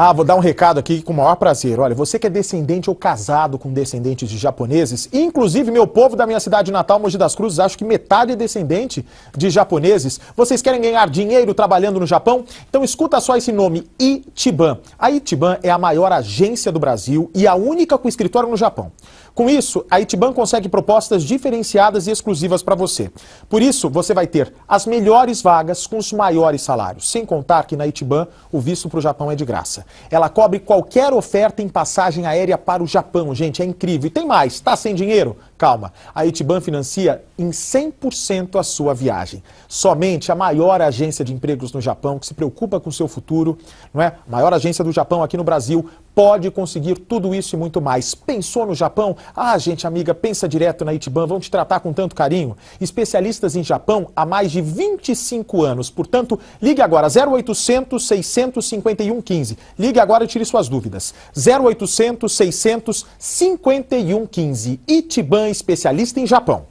Ah, vou dar um recado aqui com o maior prazer. Olha, você que é descendente ou casado com descendentes de japoneses, inclusive meu povo da minha cidade natal, Mogi das Cruzes, acho que metade é descendente de japoneses. Vocês querem ganhar dinheiro trabalhando no Japão? Então escuta só esse nome, Itiban. A Itiban é a maior agência do Brasil e a única com escritório no Japão. Com isso, a Itiban consegue propostas diferenciadas e exclusivas para você. Por isso, você vai ter as melhores vagas com os maiores salários, sem contar que na Itiban o visto para o Japão é de graça. Ela cobre qualquer oferta em passagem aérea para o Japão, gente, é incrível. E tem mais, está sem dinheiro? Calma, a Itiban financia em 100% a sua viagem. Somente a maior agência de empregos no Japão, que se preocupa com o seu futuro, não é? A maior agência do Japão aqui no Brasil, pode conseguir tudo isso e muito mais. Pensou no Japão? Ah, gente amiga, pensa direto na Itiban, vão te tratar com tanto carinho. Especialistas em Japão há mais de 25 anos. Portanto, ligue agora 0800 651 15. Ligue agora e tire suas dúvidas. 0800 651 15. Itiban especialista em Japão.